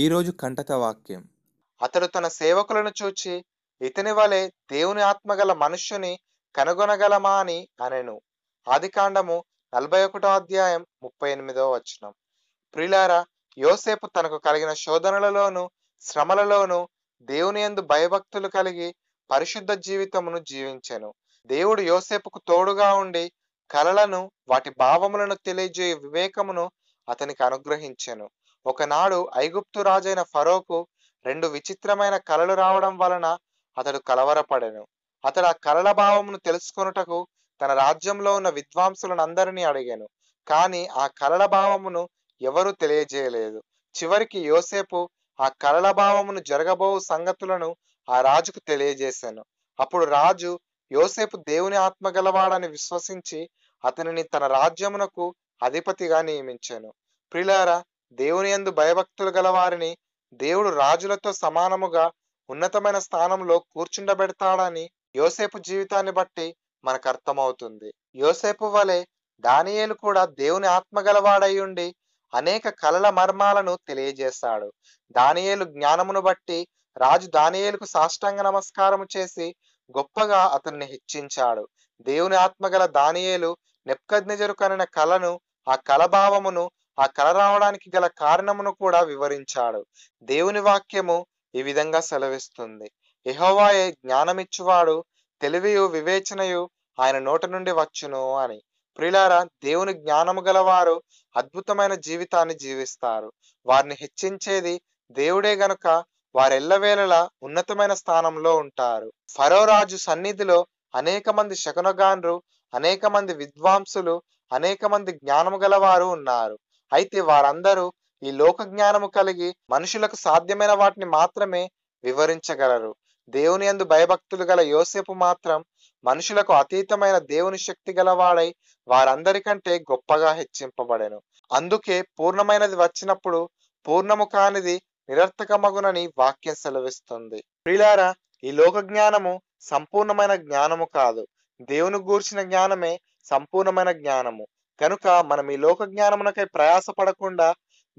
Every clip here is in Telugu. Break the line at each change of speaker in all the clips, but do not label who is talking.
ఈరోజు కంటక వాక్యం అతడు తన సేవకులను చూచి ఇతని వలె దేవుని ఆత్మగల మనుష్యుని కనుగొనగలమా అని అనెను ఆదికాండము నలభై ఒకటో అధ్యాయం ముప్పై ఎనిమిదవ వచనం ప్రిలారా యోసేపు తనకు కలిగిన శోధనలలోను శ్రమలలోను దేవుని ఎందు భయభక్తులు కలిగి పరిశుద్ధ జీవితమును జీవించెను దేవుడు యోసేపుకు తోడుగా ఉండి కలలను వాటి భావములను తెలియజేయ వివేకమును అతనికి అనుగ్రహించెను ఒకనాడు ఐగుప్తు రాజైన ఫరోకు రెండు విచిత్రమైన కలలు రావడం వలన అతడు కలవరపడెను అతడు ఆ కలల భావమును తెలుసుకొనుటకు తన రాజ్యంలో ఉన్న విద్వాంసులను అందరినీ అడిగాను కానీ ఆ కలల భావమును ఎవరూ తెలియజేయలేదు చివరికి యోసేపు ఆ కలల భావమును జరగబో సంగతులను ఆ రాజుకు తెలియజేశాను అప్పుడు రాజు యోసేపు దేవుని ఆత్మ గలవాడని విశ్వసించి అతనిని తన రాజ్యమునకు అధిపతిగా నియమించాను ప్రిలారా దేవుని ఎందు భయభక్తులు గల వారిని దేవుడు రాజులతో సమానముగా ఉన్నతమైన స్థానంలో కూర్చుండబెడతాడని యోసేపు జీవితాన్ని బట్టి మనకు అర్థమవుతుంది యోసేపు వలె దానియేలు కూడా దేవుని ఆత్మగలవాడై ఉండి అనేక కలల మర్మాలను తెలియజేశాడు దానియేలు జ్ఞానమును బట్టి రాజు దానియేలుకు సాష్టాంగ నమస్కారము చేసి గొప్పగా అతన్ని హెచ్చించాడు దేవుని ఆత్మగల దానియేలు నెప్కజ్ఞజరు కనిన కలను ఆ కలభావమును ఆ కళ రావడానికి గల కారణమును కూడా వివరించాడు దేవుని వాక్యము ఈ విధంగా సెలవిస్తుంది యహోవాయే జ్ఞానమిచ్చువాడు తెలివియు వివేచనయు ఆయన నోట నుండి వచ్చును అని ప్రిలారా దేవుని జ్ఞానము గలవారు అద్భుతమైన జీవితాన్ని జీవిస్తారు వారిని హెచ్చించేది దేవుడే గనుక వారెల్లవేళలా ఉన్నతమైన స్థానంలో ఉంటారు ఫరో రాజు సన్నిధిలో అనేక మంది శకునగాన్రు అనేక మంది విద్వాంసులు అనేక మంది జ్ఞానము గలవారు ఉన్నారు అయితే వారందరూ ఈ లోక జ్ఞానము కలిగి మనుషులకు సాధ్యమైన వాటిని మాత్రమే వివరించగలరు దేవుని అందు భయభక్తులు గల యోసేపు మాత్రం మనుషులకు అతీతమైన దేవుని శక్తి గల వాడై వారందరికంటే గొప్పగా హెచ్చింపబడెను అందుకే పూర్ణమైనది వచ్చినప్పుడు పూర్ణము కానిది నిరర్థకమగునని వాక్యం సెలవిస్తుంది ప్రిలారా ఈ లోక జ్ఞానము సంపూర్ణమైన జ్ఞానము కాదు దేవుని గూర్చిన జ్ఞానమే సంపూర్ణమైన జ్ఞానము కనుక మనం ఈ లోక జ్ఞానమునకై ప్రయాసపడకుండా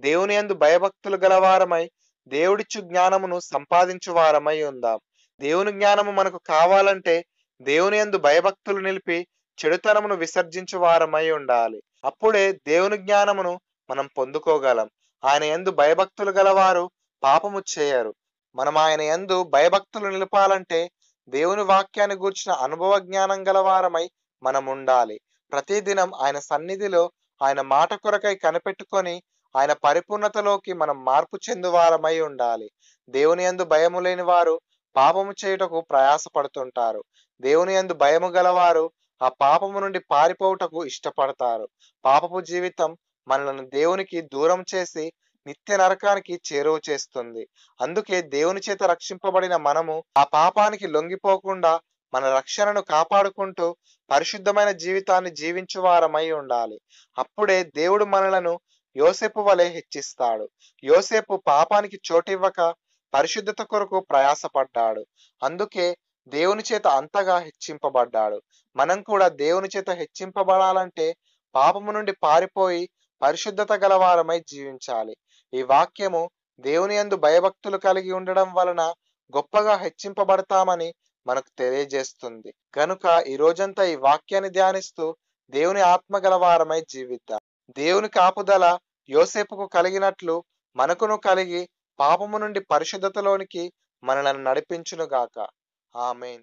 దేవుని యందు భయభక్తులు గలవారమై దేవుడిచ్చు జ్ఞానమును సంపాదించు వారమై ఉందాం దేవుని జ్ఞానము మనకు కావాలంటే దేవుని యందు భయభక్తులు నిలిపి చెడుతనమును విసర్జించు వారమై ఉండాలి అప్పుడే దేవుని జ్ఞానమును మనం పొందుకోగలం ఆయన ఎందు భయభక్తులు గలవారు పాపము చేయరు మనం ఆయన ఎందు భయభక్తులు నిలపాలంటే దేవుని వాక్యాన్ని గూర్చిన అనుభవ జ్ఞానం గలవారమై మనం ఉండాలి ప్రతిదినం ఆయన సన్నిధిలో ఆయన మాట కొరకై కనిపెట్టుకొని ఆయన పరిపూర్ణతలోకి మనం మార్పు చెందువారమై ఉండాలి దేవుని యందు భయము లేని వారు పాపము చేయుటకు ప్రయాసపడుతుంటారు దేవుని యందు భయము గలవారు ఆ పాపము నుండి పారిపోవుటకు ఇష్టపడతారు పాపపు జీవితం మనలను దేవునికి దూరం చేసి నిత్య నరకానికి చేరువ చేస్తుంది అందుకే దేవుని చేత రక్షింపబడిన మనము ఆ పాపానికి లొంగిపోకుండా మన రక్షణను కాపాడుకుంటూ పరిశుద్ధమైన జీవితాన్ని జీవించువారమై ఉండాలి అప్పుడే దేవుడు మనలను యోసేపు వలె హెచ్చిస్తాడు యోసేపు పాపానికి చోటివ్వక పరిశుద్ధత కొరకు ప్రయాసపడ్డాడు అందుకే దేవుని చేత అంతగా హెచ్చింపబడ్డాడు మనం కూడా దేవుని చేత హెచ్చింపబడాలంటే పాపము నుండి పారిపోయి పరిశుద్ధత గలవారమై జీవించాలి ఈ వాక్యము దేవుని అందు భయభక్తులు కలిగి ఉండడం వలన గొప్పగా హెచ్చింపబడతామని మనకు తెలియజేస్తుంది కనుక ఈ రోజంతా ఈ వాక్యాన్ని ధ్యానిస్తూ దేవుని ఆత్మ గలవారమై జీవిద్దాం దేవుని కాపుదల యోసేపుకు కలిగినట్లు మనకును కలిగి పాపము నుండి పరిశుద్ధతలోనికి మనలను నడిపించునుగాక ఆమెన్